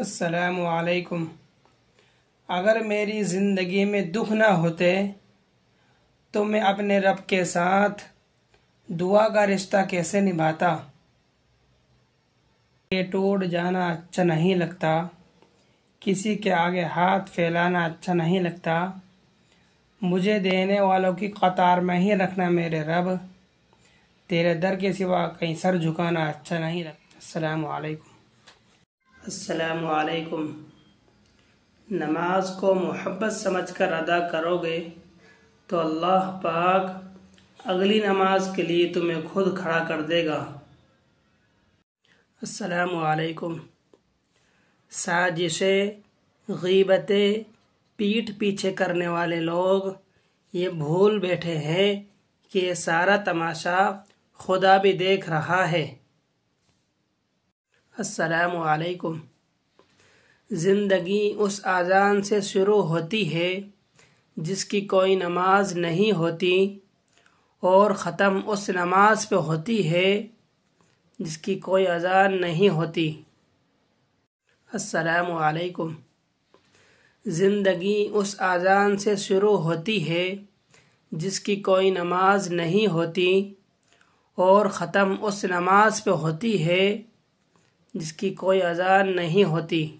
असलकुम अगर मेरी ज़िंदगी में दुख ना होते तो मैं अपने रब के साथ दुआ का रिश्ता कैसे निभाता के टूट जाना अच्छा नहीं लगता किसी के आगे हाथ फैलाना अच्छा नहीं लगता मुझे देने वालों की कतार में ही रखना मेरे रब तेरे दर के सिवा कहीं सर झुकाना अच्छा नहीं लगता अलकुम असलकुम नमाज को मोहब्बत समझकर अदा करोगे तो अल्लाह पाक अगली नमाज के लिए तुम्हें खुद खड़ा कर देगा असलकुम साजिशें गीबतें पीठ पीछे करने वाले लोग ये भूल बैठे हैं कि ये सारा तमाशा खुदा भी देख रहा है असलकुम ज़िंदगी उस आज़ान से शुरू होती है जिसकी कोई नमाज नहीं होती और ख़त्म उस नमाज पे होती है जिसकी कोई अजान नहीं होती असलकुम ज़िंदगी उस आज़ान से शुरू होती है जिसकी कोई नमाज नहीं होती और ख़त्म उस नमाज पे होती है जिसकी कोई अजान नहीं होती